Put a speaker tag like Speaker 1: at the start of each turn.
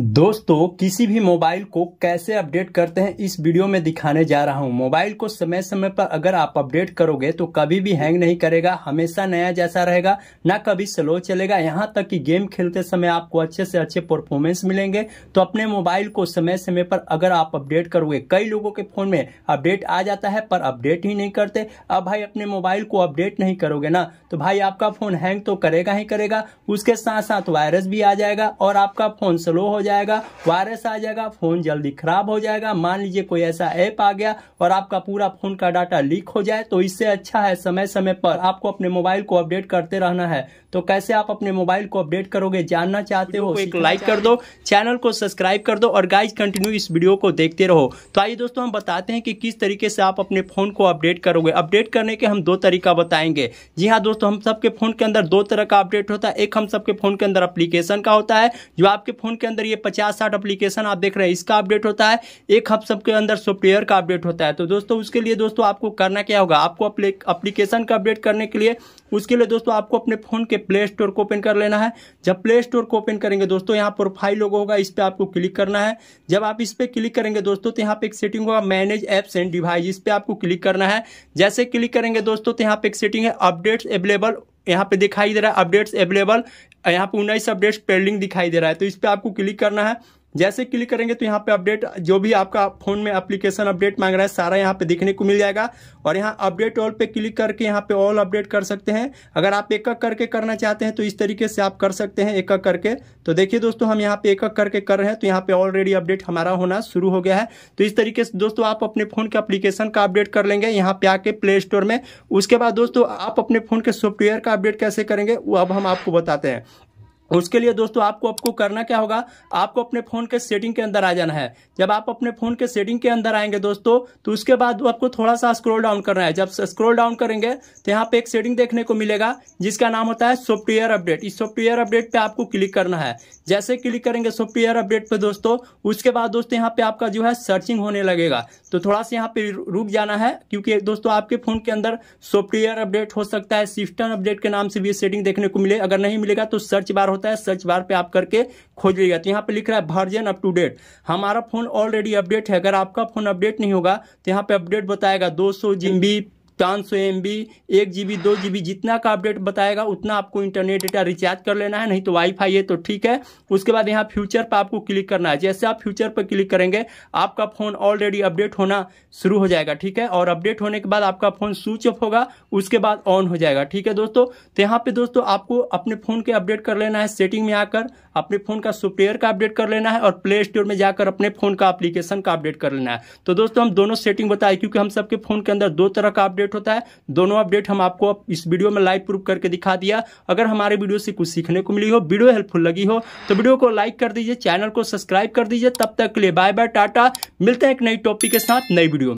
Speaker 1: दोस्तों किसी भी मोबाइल को कैसे अपडेट करते हैं इस वीडियो में दिखाने जा रहा हूं मोबाइल को समय समय पर अगर आप अपडेट करोगे तो कभी भी हैंग नहीं करेगा हमेशा नया जैसा रहेगा ना कभी स्लो चलेगा यहां तक कि गेम खेलते समय आपको अच्छे से अच्छे परफॉर्मेंस मिलेंगे तो अपने मोबाइल को समय समय पर अगर आप अपडेट करोगे कई लोगों के फोन में अपडेट आ जाता है पर अपडेट ही नहीं करते अब भाई अपने मोबाइल को अपडेट नहीं करोगे ना तो भाई आपका फोन हैंग तो करेगा ही करेगा उसके साथ साथ वायरस भी आ जाएगा और आपका फोन स्लो हो जाएगा जाएगा वायरस आ जाएगा फोन जल्दी खराब हो जाएगा मान लीजिए कोई ऐसा ऐप आ गया और आपका पूरा फोन का डाटा लीक हो जाए तो इससे अच्छा है समय समय पर आपको अपने मोबाइल को अपडेट करते रहना है तो कैसे आप अपने मोबाइल को अपडेट करोगे जानना चाहते हो एक लाइक कर दो चैनल को सब्सक्राइब कर दो और गाइज कंटिन्यू इस वीडियो को देखते रहो तो आइए दोस्तों हम बताते हैं कि किस तरीके से आप अपने फोन को अपडेट करोगे अपडेट करने के हम दो तरीका बताएंगे जी हाँ दोस्तों हम सबके फोन के अंदर दो तरह का अपडेट होता है एक हम सबके फोन के अंदर अप्लीकेशन का होता है जो आपके फोन के अंदर ये पचास साठ अप्लीकेशन आप देख रहे हैं इसका अपडेट होता है एक हफ्ते के अंदर सॉफ्टवेयर का अपडेट होता है तो दोस्तों उसके लिए दोस्तों आपको करना क्या होगा आपको अप्लीकेशन का अपडेट करने के लिए उसके लिए दोस्तों आपको अपने फोन के प्ले स्टोर को ओपन कर लेना है जब प्ले स्टोर को ओपन करेंगे दोस्तों यहाँ प्रोफाइल लोगो होगा इस पर आपको क्लिक करना है जब आप इस पर क्लिक करेंगे दोस्तों तो यहाँ पे एक सेटिंग होगा मैनेज एप्स एंड डिवाइस इस पर आपको क्लिक करना है जैसे क्लिक करेंगे दोस्तों तो यहाँ पे एक सेटिंग है अपडेट्स अवेलेबल यहाँ पे दिखाई दे रहा है अपडेट्स अवेलेबल यहाँ पे उन्नीस अपडेट्स पेंडिंग दिखाई दे रहा है तो इस पर आपको क्लिक करना है जैसे क्लिक करेंगे तो यहाँ पे अपडेट जो भी आपका फोन में एप्लीकेशन अपडेट मांग रहा है सारा यहाँ पे देखने को मिल जाएगा और यहाँ अपडेट ऑल पे क्लिक करके यहाँ पे ऑल अपडेट कर सकते हैं अगर आप एक एक करके करना चाहते हैं तो इस तरीके से आप कर सकते हैं एक एक करके तो देखिए दोस्तों हम यहाँ पे एक एक करके कर रहे हैं तो यहाँ पे ऑलरेडी अपडेट हमारा होना शुरू हो गया है तो इस तरीके से दोस्तों आप अपने फोन के अप्लीकेशन का अपडेट कर लेंगे यहाँ पे आके प्ले स्टोर में उसके बाद दोस्तों आप अपने फोन के सॉफ्टवेयर का अपडेट कैसे करेंगे वो अब हम आपको बताते हैं उसके लिए दोस्तों आपको आपको करना क्या होगा आपको अपने फ़ोन के सेटिंग के अंदर आ जाना है जब आप अपने फ़ोन के सेटिंग के अंदर आएंगे दोस्तों तो उसके बाद आपको थोड़ा सा स्क्रॉल डाउन करना है जब स्क्रॉल डाउन करेंगे तो यहाँ पे एक सेटिंग देखने को मिलेगा जिसका नाम होता है सॉफ्टवेयर अपडेट इस सॉफ्टवेयर अपडेट पर आपको क्लिक करना है जैसे क्लिक करेंगे सॉफ्टवेयर अपडेट पर दोस्तों उसके बाद दोस्तों यहाँ पे आपका जो है सर्चिंग होने लगेगा तो थोड़ा सा यहाँ पे रुक जाना है क्योंकि दोस्तों आपके फ़ोन के अंदर सॉफ्टवेयर अपडेट हो सकता है सिस्टम अपडेट के नाम से भी सेटिंग देखने को मिले अगर नहीं मिलेगा तो सर्च बार होता है सर्च बार पे आप करके खोज लीजिएगा तो यहाँ पे लिख रहा है वर्जन अप टू डेट हमारा फोन ऑलरेडी अपडेट है अगर आपका फोन अपडेट नहीं होगा तो यहाँ पे अपडेट बताएगा दो सौ पाँच सौ एम बी एक जी बी दो जी बी जितना का अपडेट बताएगा उतना आपको इंटरनेट डेटा रिचार्ज कर लेना है नहीं तो वाईफाई है तो ठीक है उसके बाद यहाँ फ्यूचर पर आपको क्लिक करना है जैसे आप फ्यूचर पर क्लिक करेंगे आपका फ़ोन ऑलरेडी अपडेट होना शुरू हो जाएगा ठीक है और अपडेट होने के बाद आपका फ़ोन स्विच ऑफ होगा उसके बाद ऑन हो जाएगा ठीक है दोस्तों तो यहाँ पर दोस्तों आपको अपने फ़ोन के अपडेट कर लेना है सेटिंग में आकर अपने फ़ोन का सॉफ्टवेयर का अपडेट कर लेना है और प्ले स्टोर में जाकर अपने फ़ोन का अप्लीकेशन का अपडेट कर लेना है तो दोस्तों हम दोनों सेटिंग बताए क्योंकि हम सबके फ़ोन के अंदर दो तरह का अपडेट अपडेट होता है दोनों अपडेट हम आपको इस वीडियो में लाइव प्रूफ करके दिखा दिया अगर हमारे वीडियो से कुछ सीखने को मिली हो वीडियो हेल्पफुल लगी हो तो वीडियो को लाइक कर दीजिए चैनल को सब्सक्राइब कर दीजिए तब तक के लिए बाय बाय टाटा मिलते हैं एक नई टॉपिक के साथ नई वीडियो